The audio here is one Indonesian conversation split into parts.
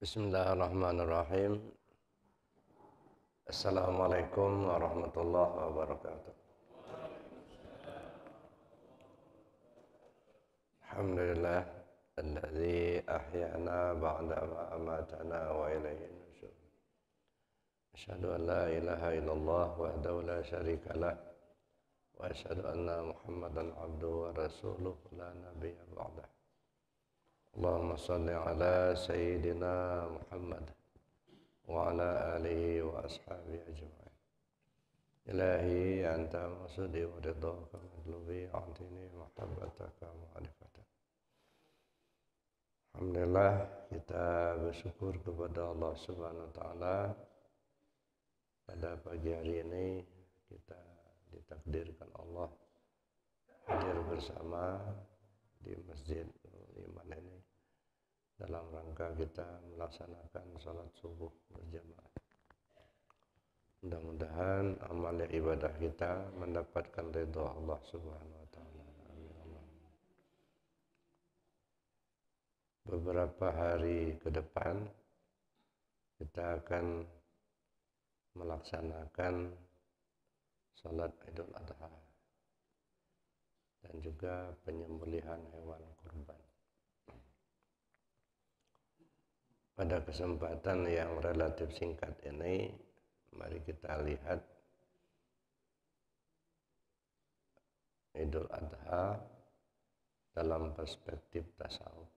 بسم الله الرحمن الرحيم السلام عليكم ورحمة الله وبركاته الحمد لله الذي أحيانا بعدما أماتنا وإليه النشور أشهد أن لا إله إلا الله وحده لا شريك له وأشهد أن محمدا عبده ورسوله لا نبي بعده Allahumma salli ala Sayyidina Muhammad wa ala alihi wa ashabi ajma'in. Ilahi anta masudi wa ridhaka madlubi antini mahtabataka mu'alifata. Alhamdulillah kita bersyukur kepada Allah subhanahu wa ta'ala pada pagi hari ini kita ditakdirkan Allah hadir bersama di masjid iman ini dalam rangka kita melaksanakan salat subuh berjamaah. Mudah-mudahan amal ibadah kita mendapatkan ridho Allah Subhanahu wa taala. Amin. Beberapa hari ke depan kita akan melaksanakan salat Idul Adha dan juga penyembelihan hewan kurban. Pada kesempatan yang relatif singkat ini, mari kita lihat Idul Adha dalam perspektif tasawuf.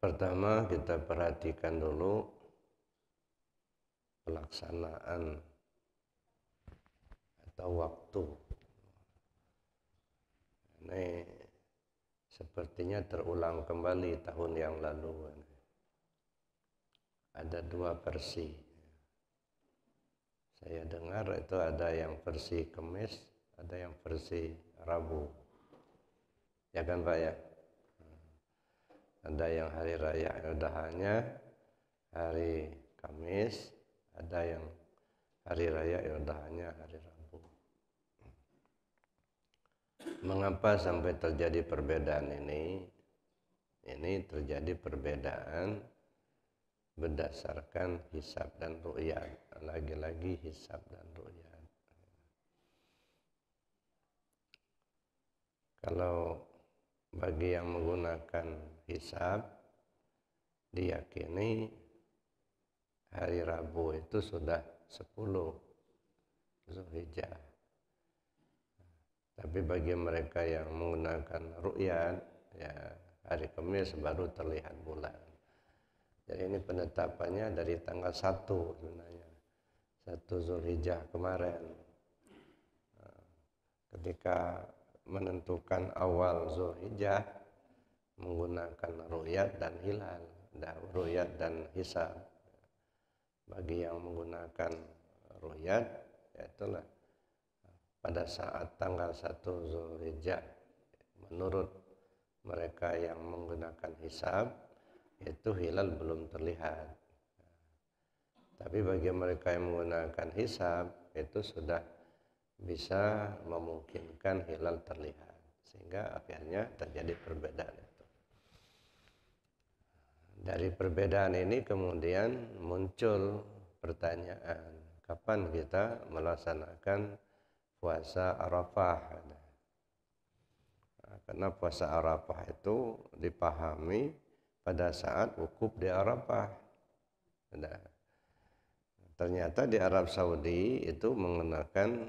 Pertama kita perhatikan dulu pelaksanaan atau waktu Sepertinya terulang kembali tahun yang lalu. Ada dua versi. Saya dengar itu ada yang versi Kemis, ada yang versi Rabu. Ya kan Pak ya? Ada yang hari raya hanya hari Kamis, ada yang hari raya hanya hari Rabu. mengapa sampai terjadi perbedaan ini? Ini terjadi perbedaan berdasarkan hisab dan ru'yat. Lagi-lagi hisab dan ru'yat. Kalau bagi yang menggunakan hisab, diyakini hari Rabu itu sudah 10 Zulhijjah. Tapi bagi mereka yang menggunakan ruyan, ya hari Kamis baru terlihat bulan. Jadi ini penetapannya dari tanggal 1 sebenarnya. 1 Zulhijjah kemarin. Ketika menentukan awal Zulhijjah menggunakan ru'yat dan hilal, dan ru'yat dan hisab. Bagi yang menggunakan ru'yat, ya itulah pada saat tanggal 1 Zulhijjah menurut mereka yang menggunakan hisab itu hilal belum terlihat tapi bagi mereka yang menggunakan hisab itu sudah bisa memungkinkan hilal terlihat sehingga akhirnya terjadi perbedaan itu dari perbedaan ini kemudian muncul pertanyaan kapan kita melaksanakan puasa Arafah. Nah, karena puasa Arafah itu dipahami pada saat wukuf di Arafah. Nah, ternyata di Arab Saudi itu mengenakan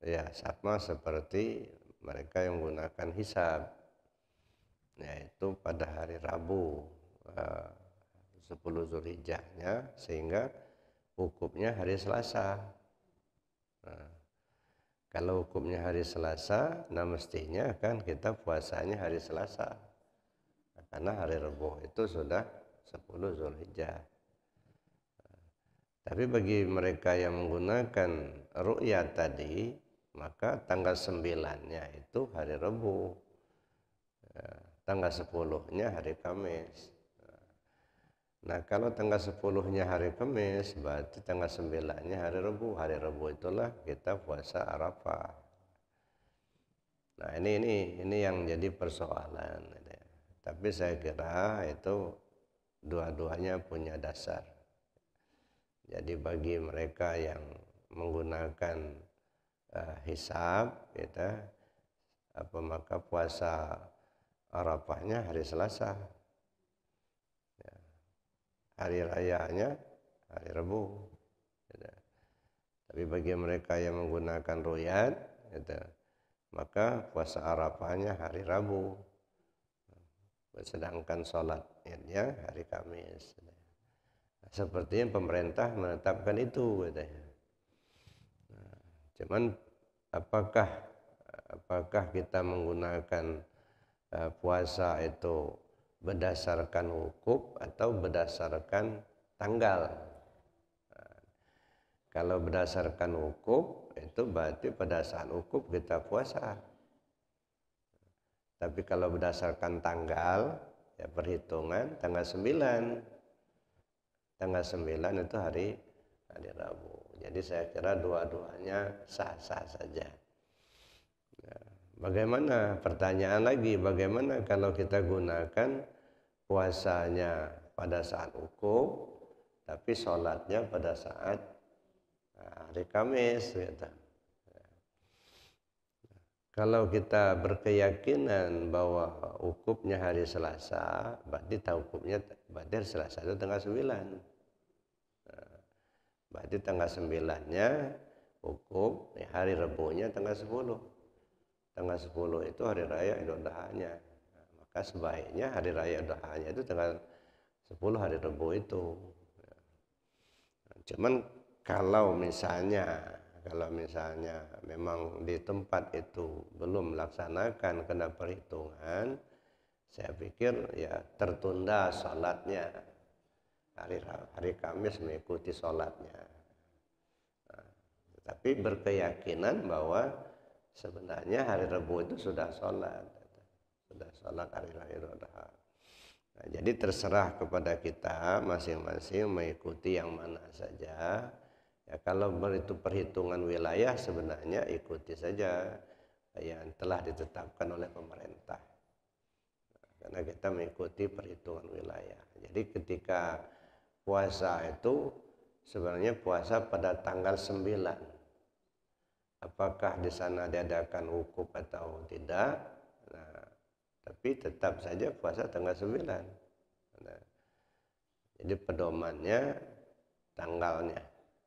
ya sama seperti mereka yang menggunakan hisab yaitu pada hari Rabu eh, sepuluh 10 Zulhijjahnya sehingga wukufnya hari Selasa. Nah, kalau hukumnya hari Selasa, nah mestinya kan kita puasanya hari Selasa. Karena hari Rabu itu sudah 10 Zulhijjah. Tapi bagi mereka yang menggunakan ru'yah tadi, maka tanggal 9-nya itu hari Rebu. Eh, tanggal sepuluhnya hari Kamis. Nah kalau tanggal sepuluhnya hari Kamis, berarti tanggal 9-nya hari Rabu. Hari Rabu itulah kita puasa Arafah. Nah ini ini ini yang jadi persoalan. Tapi saya kira itu dua-duanya punya dasar. Jadi bagi mereka yang menggunakan uh, hisab, kita apa maka puasa Arafahnya hari Selasa hari rayanya hari Rabu. Gitu. Tapi bagi mereka yang menggunakan ruyat, gitu, maka puasa Arafahnya hari Rabu. Sedangkan sholat idnya hari Kamis. Gitu. Nah, Sepertinya pemerintah menetapkan itu. Nah, cuman apakah apakah kita menggunakan eh, puasa itu berdasarkan wukuf atau berdasarkan tanggal. kalau berdasarkan wukuf itu berarti pada saat wukuf kita puasa. Tapi kalau berdasarkan tanggal, ya perhitungan tanggal 9. Tanggal 9 itu hari hari Rabu. Jadi saya kira dua-duanya sah-sah saja. Nah. Bagaimana pertanyaan lagi, bagaimana kalau kita gunakan puasanya pada saat hukum, tapi sholatnya pada saat eh, hari Kamis gitu. Kalau kita berkeyakinan bahwa hukumnya hari Selasa, berarti tahu ukupnya berarti hari Selasa itu tanggal 9. Eh, berarti tanggal 9-nya hukum, ya hari Rebunya tanggal 10 tanggal 10 itu hari raya Idul Adha-nya. maka sebaiknya hari raya Idul Adha-nya itu tanggal 10 hari Rabu itu. cuman kalau misalnya kalau misalnya memang di tempat itu belum melaksanakan kena perhitungan, saya pikir ya tertunda salatnya hari hari Kamis mengikuti salatnya nah, tapi berkeyakinan bahwa Sebenarnya hari Rabu itu sudah sholat, sudah sholat hari lahir Adha. Nah, jadi terserah kepada kita masing-masing mengikuti yang mana saja. Ya, kalau itu perhitungan wilayah sebenarnya ikuti saja yang telah ditetapkan oleh pemerintah. Nah, karena kita mengikuti perhitungan wilayah. Jadi ketika puasa itu sebenarnya puasa pada tanggal 9 apakah di sana diadakan wukuf atau tidak nah, tapi tetap saja puasa tanggal 9 nah, jadi pedomannya tanggalnya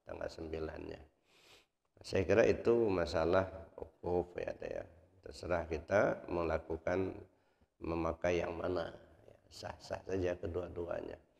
tanggal 9 nya saya kira itu masalah wukuf ya ya terserah kita melakukan memakai yang mana ya, sah-sah saja kedua-duanya